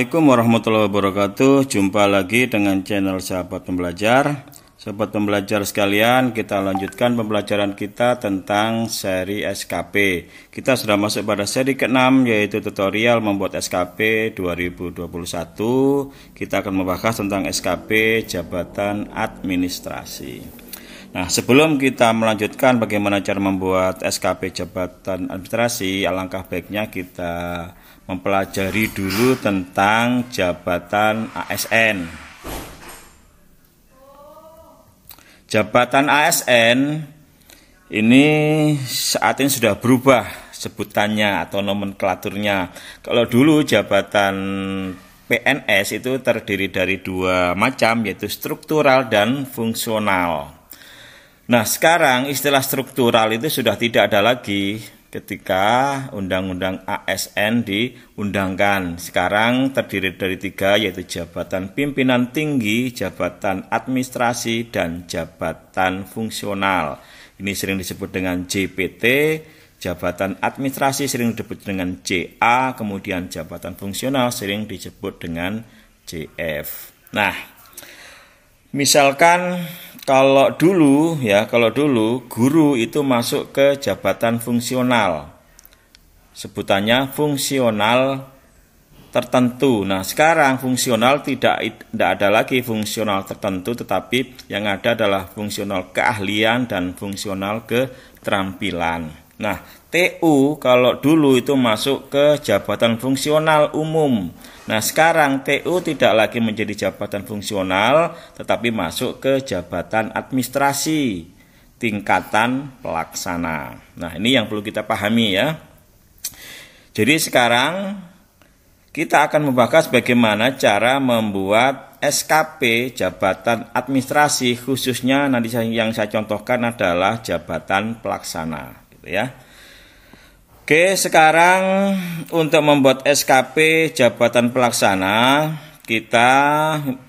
Assalamualaikum warahmatullahi wabarakatuh. Jumpa lagi dengan channel Sahabat Pembelajar. Sahabat Pembelajar sekalian, kita lanjutkan pembelajaran kita tentang seri SKP. Kita sudah masuk pada seri ke-6 yaitu tutorial membuat SKP 2021. Kita akan membahas tentang SKP jabatan administrasi. Nah, sebelum kita melanjutkan bagaimana cara membuat SKP jabatan administrasi, alangkah baiknya kita mempelajari dulu tentang jabatan ASN. Jabatan ASN ini saat ini sudah berubah sebutannya atau nomenklaturnya. Kalau dulu jabatan PNS itu terdiri dari dua macam yaitu struktural dan fungsional. Nah sekarang istilah struktural itu sudah tidak ada lagi ketika undang-undang ASN diundangkan. Sekarang terdiri dari tiga yaitu jabatan pimpinan tinggi, jabatan administrasi, dan jabatan fungsional. Ini sering disebut dengan JPT, jabatan administrasi sering disebut dengan JA, kemudian jabatan fungsional sering disebut dengan JF. Nah, Misalkan kalau dulu ya, kalau dulu guru itu masuk ke jabatan fungsional. Sebutannya fungsional tertentu. Nah, sekarang fungsional tidak tidak ada lagi fungsional tertentu tetapi yang ada adalah fungsional keahlian dan fungsional keterampilan. Nah, TU kalau dulu itu masuk ke jabatan fungsional umum. Nah, sekarang TU tidak lagi menjadi jabatan fungsional, tetapi masuk ke jabatan administrasi tingkatan pelaksana. Nah, ini yang perlu kita pahami ya. Jadi sekarang kita akan membahas bagaimana cara membuat SKP jabatan administrasi khususnya nanti yang saya contohkan adalah jabatan pelaksana ya. Oke, sekarang untuk membuat SKP jabatan pelaksana, kita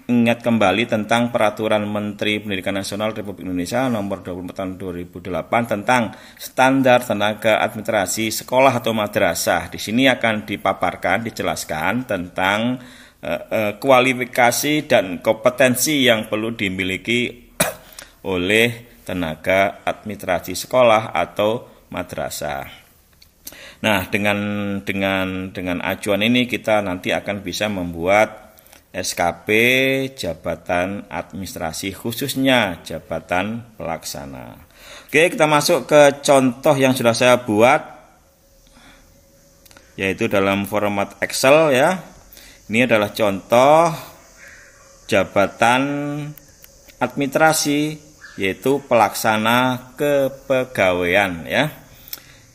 ingat kembali tentang peraturan Menteri Pendidikan Nasional Republik Indonesia nomor 24 tahun 2008 tentang standar tenaga administrasi sekolah atau madrasah. Di sini akan dipaparkan, dijelaskan tentang uh, uh, kualifikasi dan kompetensi yang perlu dimiliki oleh tenaga administrasi sekolah atau madrasah. Nah, dengan dengan dengan acuan ini kita nanti akan bisa membuat SKP jabatan administrasi khususnya jabatan pelaksana. Oke, kita masuk ke contoh yang sudah saya buat yaitu dalam format Excel ya. Ini adalah contoh jabatan administrasi yaitu pelaksana kepegawaian ya.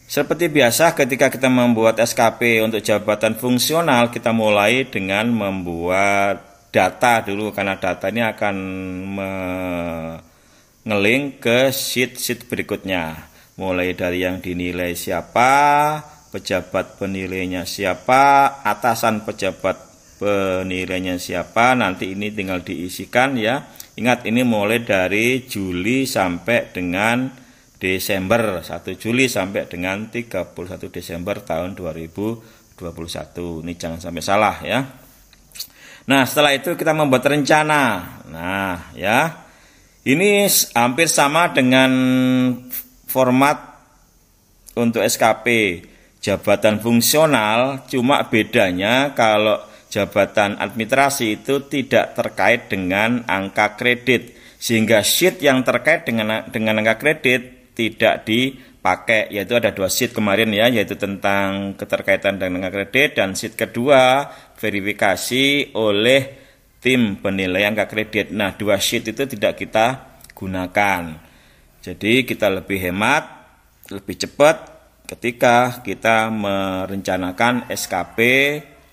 Seperti biasa ketika kita membuat SKP untuk jabatan fungsional kita mulai dengan membuat data dulu karena data ini akan mengeling ke sheet-sheet berikutnya. Mulai dari yang dinilai siapa, pejabat penilainya siapa, atasan pejabat penilainya siapa, nanti ini tinggal diisikan ya. Ingat ini mulai dari Juli sampai dengan Desember 1 Juli sampai dengan 31 Desember tahun 2021. Ini jangan sampai salah ya. Nah, setelah itu kita membuat rencana. Nah, ya. Ini hampir sama dengan format untuk SKP jabatan fungsional cuma bedanya kalau jabatan administrasi itu tidak terkait dengan angka kredit sehingga sheet yang terkait dengan dengan angka kredit tidak dipakai yaitu ada dua sheet kemarin ya yaitu tentang keterkaitan dengan kredit dan sheet kedua verifikasi oleh tim penilaian angka kredit. Nah, dua sheet itu tidak kita gunakan. Jadi kita lebih hemat, lebih cepat ketika kita merencanakan SKP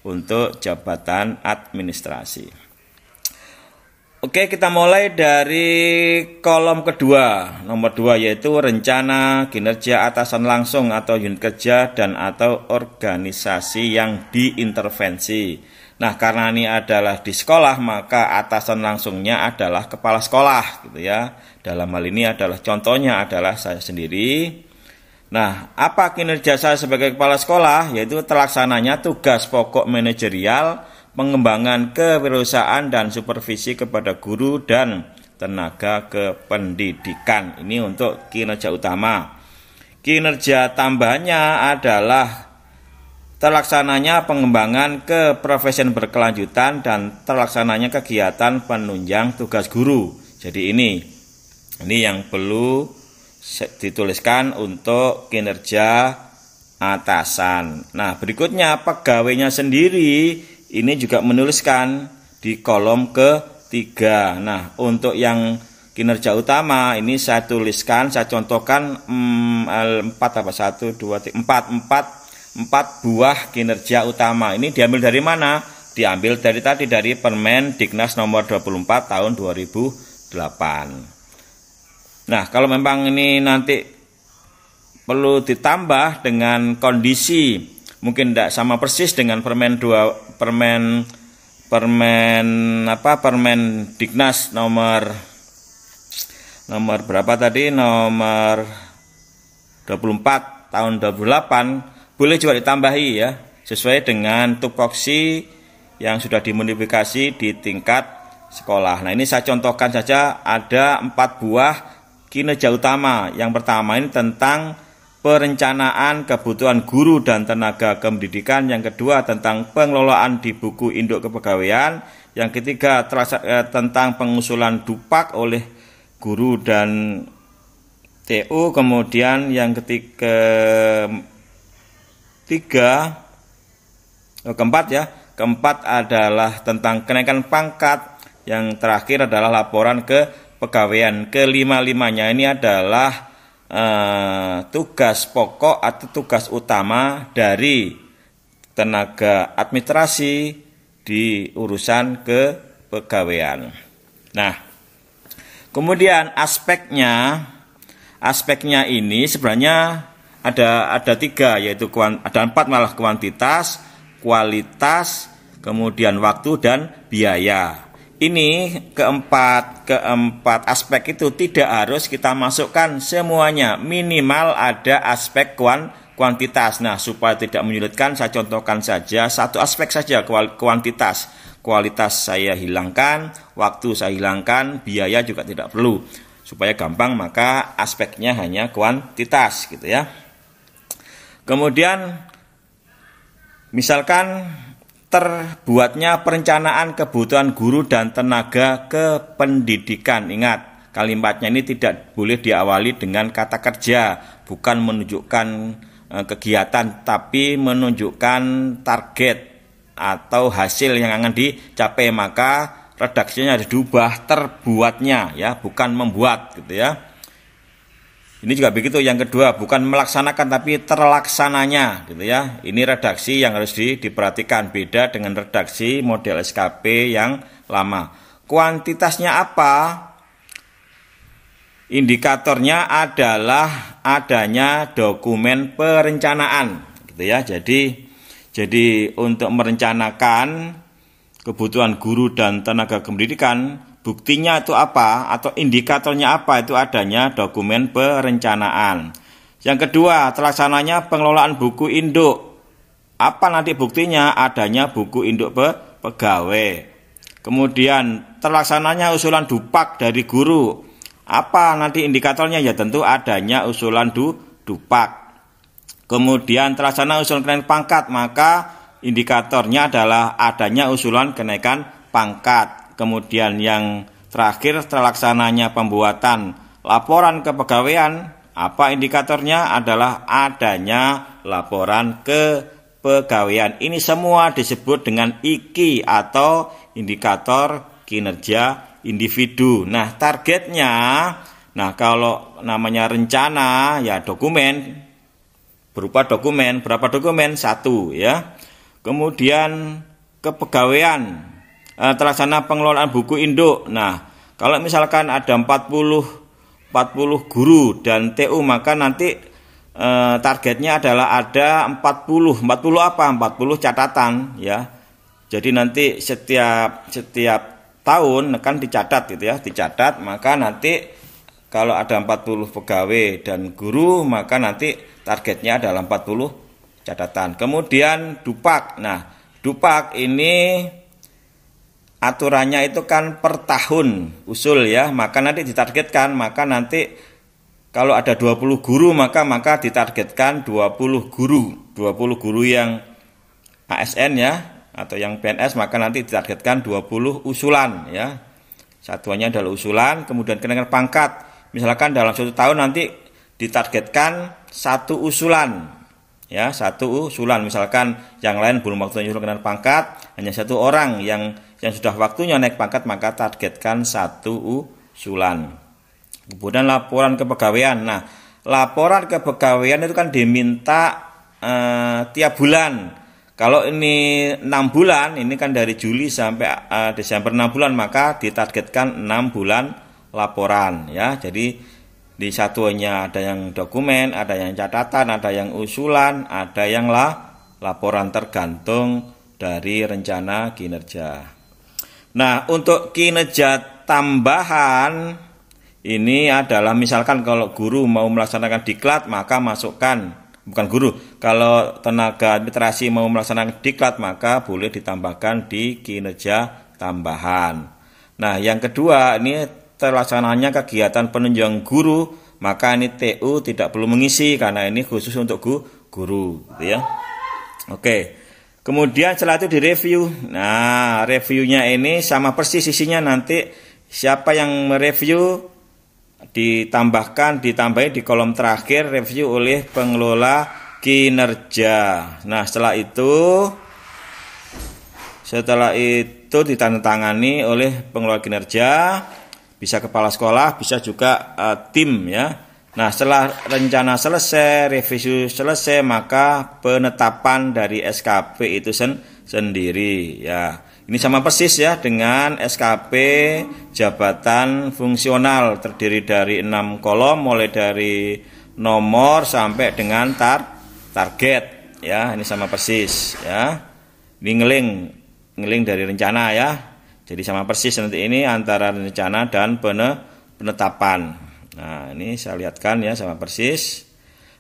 untuk jabatan administrasi. Oke, kita mulai dari kolom kedua. Nomor dua yaitu rencana kinerja atasan langsung atau unit kerja dan atau organisasi yang diintervensi. Nah, karena ini adalah di sekolah, maka atasan langsungnya adalah kepala sekolah gitu ya. Dalam hal ini adalah contohnya adalah saya sendiri. Nah, apa kinerja saya sebagai kepala sekolah? Yaitu terlaksananya tugas pokok manajerial pengembangan kewirausahaan dan supervisi kepada guru dan tenaga kependidikan. Ini untuk kinerja utama. Kinerja tambahnya adalah terlaksananya pengembangan ke keprofesian berkelanjutan dan terlaksananya kegiatan penunjang tugas guru. Jadi ini ini yang perlu dituliskan untuk kinerja atasan. Nah, berikutnya pegawainya sendiri ini juga menuliskan di kolom ketiga. Nah, untuk yang kinerja utama ini saya tuliskan, saya contohkan mm, empat apa satu dua tiga empat empat empat buah kinerja utama. Ini diambil dari mana? Diambil dari tadi dari Permen Dignas nomor 24 tahun 2008. Nah, kalau memang ini nanti perlu ditambah dengan kondisi mungkin tidak sama persis dengan permen dua permen permen apa permen Dignas nomor nomor berapa tadi nomor 24 tahun 28 boleh juga ditambahi ya sesuai dengan tupoksi yang sudah dimodifikasi di tingkat sekolah. Nah, ini saya contohkan saja ada empat buah kinerja utama. Yang pertama ini tentang perencanaan kebutuhan guru dan tenaga kependidikan, yang kedua tentang pengelolaan di buku induk kepegawaian, yang ketiga eh, tentang pengusulan dupak oleh guru dan TU, kemudian yang ketiga tiga oh, keempat ya, keempat adalah tentang kenaikan pangkat, yang terakhir adalah laporan ke pegawaian. Kelima-limanya ini adalah Eh, tugas pokok atau tugas utama dari tenaga administrasi di urusan kepegawaian. Nah, kemudian aspeknya, aspeknya ini sebenarnya ada ada tiga yaitu ada empat malah kuantitas, kualitas, kemudian waktu dan biaya ini keempat keempat aspek itu tidak harus kita masukkan semuanya. Minimal ada aspek kuan, kuantitas. Nah, supaya tidak menyulitkan saya contohkan saja satu aspek saja kuantitas. Kualitas saya hilangkan, waktu saya hilangkan, biaya juga tidak perlu. Supaya gampang maka aspeknya hanya kuantitas gitu ya. Kemudian misalkan terbuatnya perencanaan kebutuhan guru dan tenaga kependidikan. Ingat, kalimatnya ini tidak boleh diawali dengan kata kerja, bukan menunjukkan e, kegiatan tapi menunjukkan target atau hasil yang akan dicapai maka redaksinya harus diubah terbuatnya ya bukan membuat gitu ya ini juga begitu. Yang kedua, bukan melaksanakan tapi terlaksananya, gitu ya. Ini redaksi yang harus di, diperhatikan beda dengan redaksi model SKP yang lama. Kuantitasnya apa? Indikatornya adalah adanya dokumen perencanaan, gitu ya. Jadi jadi untuk merencanakan kebutuhan guru dan tenaga kependidikan Buktinya itu apa atau indikatornya apa itu adanya dokumen perencanaan. Yang kedua, terlaksananya pengelolaan buku induk. Apa nanti buktinya adanya buku induk pe pegawai. Kemudian terlaksananya usulan dupak dari guru. Apa nanti indikatornya ya tentu adanya usulan du dupak. Kemudian terlaksana usulan kenaikan pangkat, maka indikatornya adalah adanya usulan kenaikan pangkat. Kemudian yang terakhir terlaksananya pembuatan laporan kepegawaian, apa indikatornya adalah adanya laporan kepegawaian. Ini semua disebut dengan IKI atau indikator kinerja individu. Nah, targetnya Nah, kalau namanya rencana ya dokumen berupa dokumen, berapa dokumen? Satu ya. Kemudian kepegawaian eh, terlaksana pengelolaan buku induk. Nah, kalau misalkan ada 40 40 guru dan TU maka nanti e, targetnya adalah ada 40 40 apa 40 catatan ya jadi nanti setiap setiap tahun akan dicatat gitu ya dicatat maka nanti kalau ada 40 pegawai dan guru maka nanti targetnya adalah 40 catatan kemudian dupak nah dupak ini aturannya itu kan per tahun usul ya, maka nanti ditargetkan, maka nanti kalau ada 20 guru maka maka ditargetkan 20 guru, 20 guru yang ASN ya atau yang PNS maka nanti ditargetkan 20 usulan ya. Satuannya adalah usulan, kemudian kenaikan pangkat. Misalkan dalam satu tahun nanti ditargetkan satu usulan ya satu usulan misalkan yang lain belum waktunya usulan kenaikan pangkat hanya satu orang yang yang sudah waktunya naik pangkat maka targetkan satu usulan kemudian laporan kepegawaian nah laporan kepegawaian itu kan diminta eh, tiap bulan kalau ini enam bulan ini kan dari Juli sampai eh, Desember enam bulan maka ditargetkan enam bulan laporan ya jadi di satunya ada yang dokumen, ada yang catatan, ada yang usulan, ada yang lah laporan tergantung dari rencana kinerja. Nah, untuk kinerja tambahan ini adalah misalkan kalau guru mau melaksanakan diklat maka masukkan bukan guru, kalau tenaga administrasi mau melaksanakan diklat maka boleh ditambahkan di kinerja tambahan. Nah, yang kedua ini terlaksananya kegiatan penunjang guru, maka ini TU tidak perlu mengisi karena ini khusus untuk gu, guru, gitu ya. Oke. Kemudian setelah itu direview. Nah, reviewnya ini sama persis isinya nanti siapa yang mereview ditambahkan, ditambahin di kolom terakhir review oleh pengelola kinerja. Nah, setelah itu setelah itu ditandatangani oleh pengelola kinerja bisa kepala sekolah, bisa juga uh, tim ya. Nah, setelah rencana selesai, revisi selesai, maka penetapan dari SKP itu sen sendiri ya. Ini sama persis ya dengan SKP jabatan fungsional terdiri dari enam kolom mulai dari nomor sampai dengan tar target ya. Ini sama persis ya. Ini ngeling ngeling dari rencana ya. Jadi sama persis nanti ini antara rencana dan penetapan. Nah, ini saya lihatkan ya sama persis.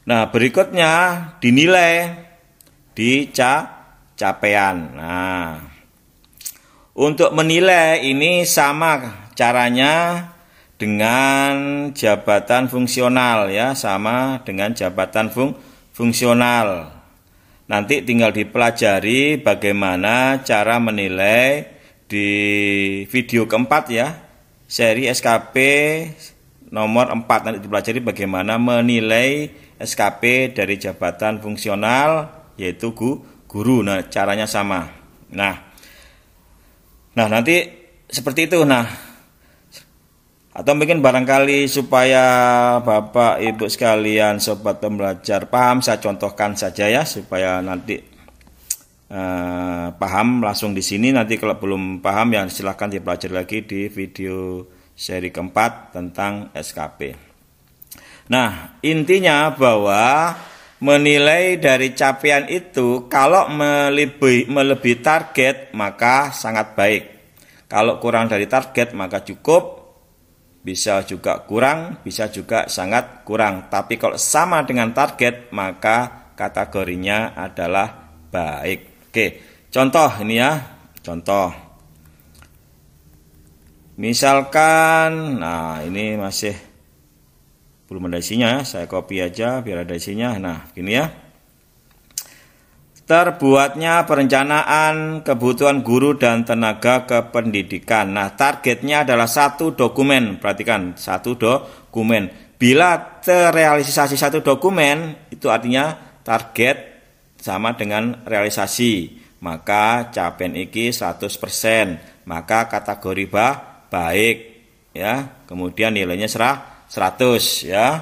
Nah, berikutnya dinilai di ca capaian. Nah, untuk menilai ini sama caranya dengan jabatan fungsional ya, sama dengan jabatan fung fungsional. Nanti tinggal dipelajari bagaimana cara menilai di video keempat ya seri SKP nomor 4 nanti dipelajari bagaimana menilai SKP dari jabatan fungsional yaitu guru. Nah, caranya sama. Nah. Nah, nanti seperti itu. Nah, atau mungkin barangkali supaya Bapak Ibu sekalian sobat pembelajar paham saya contohkan saja ya supaya nanti Eh, paham langsung di sini nanti kalau belum paham ya silahkan dipelajari lagi di video seri keempat tentang SKP. Nah intinya bahwa menilai dari capaian itu kalau melebihi, melebihi target maka sangat baik. Kalau kurang dari target maka cukup, bisa juga kurang, bisa juga sangat kurang. Tapi kalau sama dengan target, maka kategorinya adalah baik. Oke, contoh ini ya, contoh. Misalkan, nah ini masih belum ada isinya, ya, saya copy aja biar ada isinya. Nah, gini ya. Terbuatnya perencanaan kebutuhan guru dan tenaga kependidikan. Nah, targetnya adalah satu dokumen. Perhatikan, satu dokumen. Bila terrealisasi satu dokumen, itu artinya target sama dengan realisasi maka capen iki 100% maka kategori bah baik ya kemudian nilainya serah 100 ya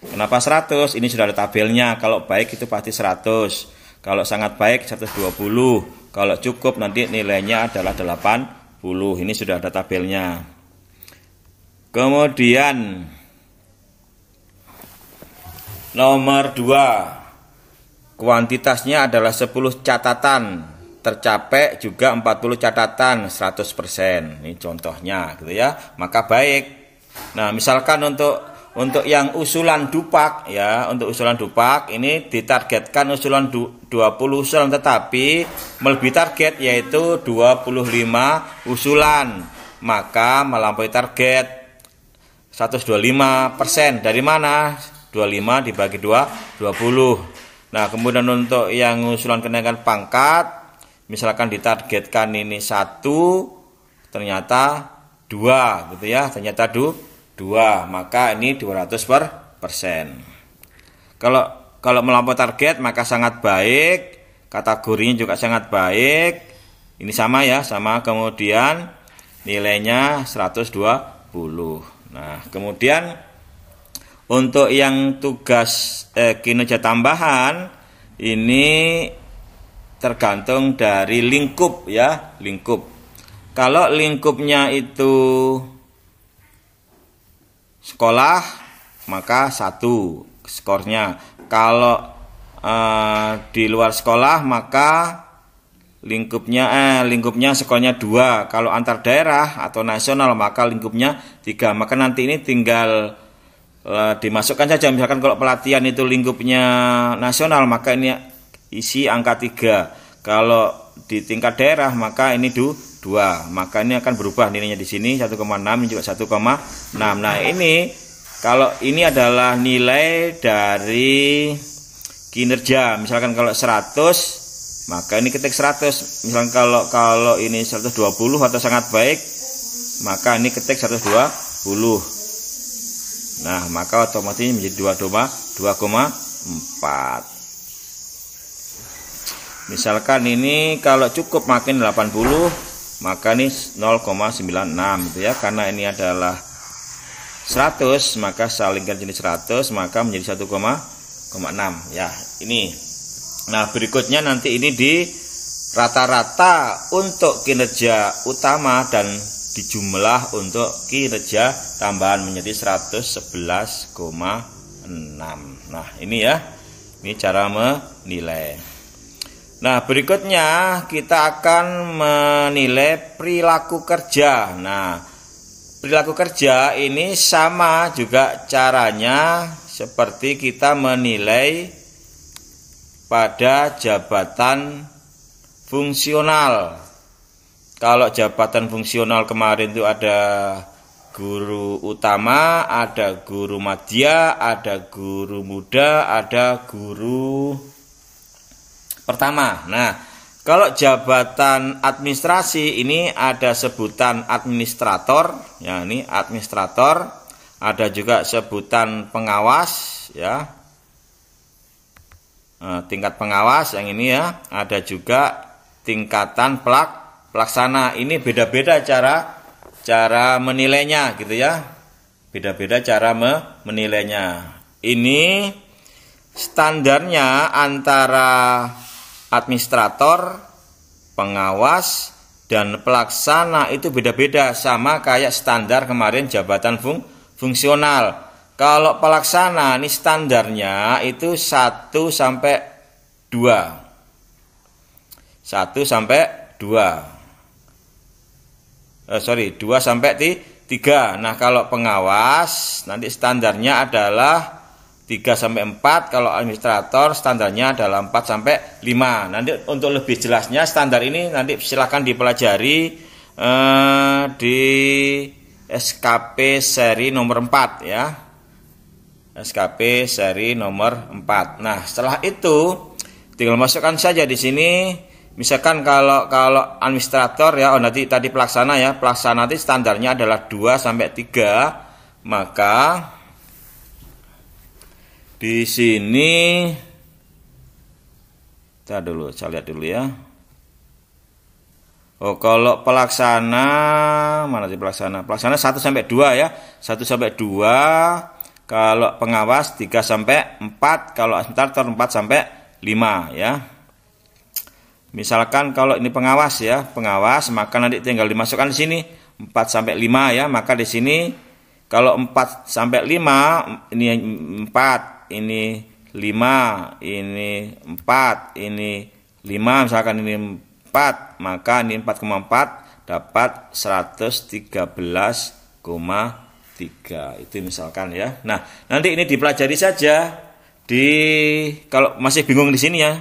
kenapa 100 ini sudah ada tabelnya kalau baik itu pasti 100 kalau sangat baik 120 kalau cukup nanti nilainya adalah 80 ini sudah ada tabelnya kemudian nomor 2 Kuantitasnya adalah 10 catatan, tercapai juga 40 catatan 100%. Ini contohnya gitu ya. Maka baik. Nah, misalkan untuk untuk yang usulan dupak ya, untuk usulan dupak ini ditargetkan usulan 20 usulan tetapi melebihi target yaitu 25 usulan. Maka melampaui target 125 persen dari mana? 25 dibagi 2 20 Nah, kemudian untuk yang usulan kenaikan pangkat, misalkan ditargetkan ini satu, ternyata dua, gitu ya, ternyata du, dua, maka ini 200 per persen. Kalau kalau melampaui target maka sangat baik, kategorinya juga sangat baik. Ini sama ya, sama kemudian nilainya 120. Nah, kemudian untuk yang tugas eh, kinerja tambahan ini tergantung dari lingkup ya, lingkup. Kalau lingkupnya itu sekolah maka satu skornya. Kalau eh, di luar sekolah maka lingkupnya eh, lingkupnya sekolahnya dua kalau antar daerah atau nasional maka lingkupnya tiga maka nanti ini tinggal Eh, dimasukkan saja misalkan kalau pelatihan itu lingkupnya nasional maka ini isi angka 3 kalau di tingkat daerah maka ini du 2 maka ini akan berubah nilainya di sini 1,6 juga 1,6 nah ini kalau ini adalah nilai dari kinerja misalkan kalau 100 maka ini ketik 100 misalkan kalau kalau ini 120 atau sangat baik maka ini ketik 120 Nah, maka otomatis menjadi 2,4. Misalkan ini kalau cukup makin 80, maka ini 0,96 gitu ya. Karena ini adalah 100, maka salingkan jenis 100, maka menjadi 1,6 ya. Ini. Nah, berikutnya nanti ini di rata-rata untuk kinerja utama dan dijumlah untuk kinerja tambahan menjadi 111,6 nah ini ya ini cara menilai nah berikutnya kita akan menilai perilaku kerja nah perilaku kerja ini sama juga caranya seperti kita menilai pada jabatan fungsional kalau jabatan fungsional kemarin itu ada guru utama, ada guru madya, ada guru muda, ada guru pertama. Nah, kalau jabatan administrasi ini ada sebutan administrator, ya ini administrator, ada juga sebutan pengawas, ya eh, tingkat pengawas yang ini ya, ada juga tingkatan pelak pelaksana ini beda-beda cara cara menilainya gitu ya beda-beda cara me menilainya ini standarnya antara administrator pengawas dan pelaksana itu beda-beda sama kayak standar kemarin jabatan fung fungsional kalau pelaksana ini standarnya itu 1 sampai 2 1 sampai 2 eh, sorry 2 sampai 3 nah kalau pengawas nanti standarnya adalah 3 sampai 4 kalau administrator standarnya adalah 4 sampai 5 nanti untuk lebih jelasnya standar ini nanti silahkan dipelajari eh, di SKP seri nomor 4 ya SKP seri nomor 4 nah setelah itu tinggal masukkan saja di sini Misalkan kalau kalau administrator ya, oh nanti tadi pelaksana ya, pelaksana nanti standarnya adalah 2 sampai 3, maka di sini kita dulu, saya lihat dulu ya. Oh, kalau pelaksana mana sih pelaksana? Pelaksana 1 sampai 2 ya. 1 sampai 2. Kalau pengawas 3 sampai 4, kalau administrator 4 sampai 5 ya. Misalkan kalau ini pengawas ya, pengawas maka nanti tinggal dimasukkan di sini 4 sampai 5 ya, maka di sini kalau 4 sampai 5 ini 4, ini 5, ini 4, ini 5 misalkan ini 4, maka ini 4,4 dapat 113,3 itu misalkan ya. Nah, nanti ini dipelajari saja di kalau masih bingung di sini ya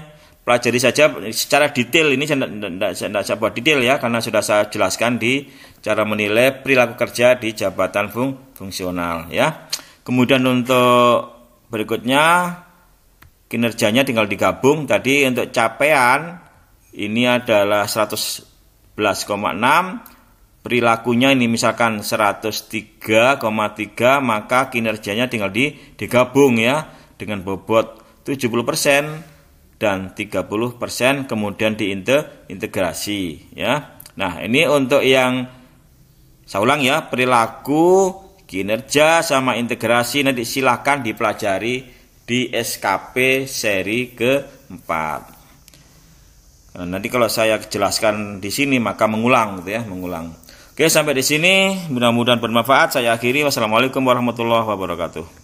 pelajari saja secara detail ini saya tidak saya buat detail ya karena sudah saya jelaskan di cara menilai perilaku kerja di jabatan fung, fungsional ya. Kemudian untuk berikutnya kinerjanya tinggal digabung tadi untuk capaian ini adalah 111,6 perilakunya ini misalkan 103,3 maka kinerjanya tinggal digabung ya dengan bobot 70% dan 30% persen kemudian diintegrasi ya. Nah, ini untuk yang saya ulang ya, perilaku, kinerja sama integrasi nanti silahkan dipelajari di SKP seri keempat. Nah, nanti kalau saya jelaskan di sini maka mengulang gitu ya, mengulang. Oke, sampai di sini mudah-mudahan bermanfaat. Saya akhiri. Wassalamualaikum warahmatullahi wabarakatuh.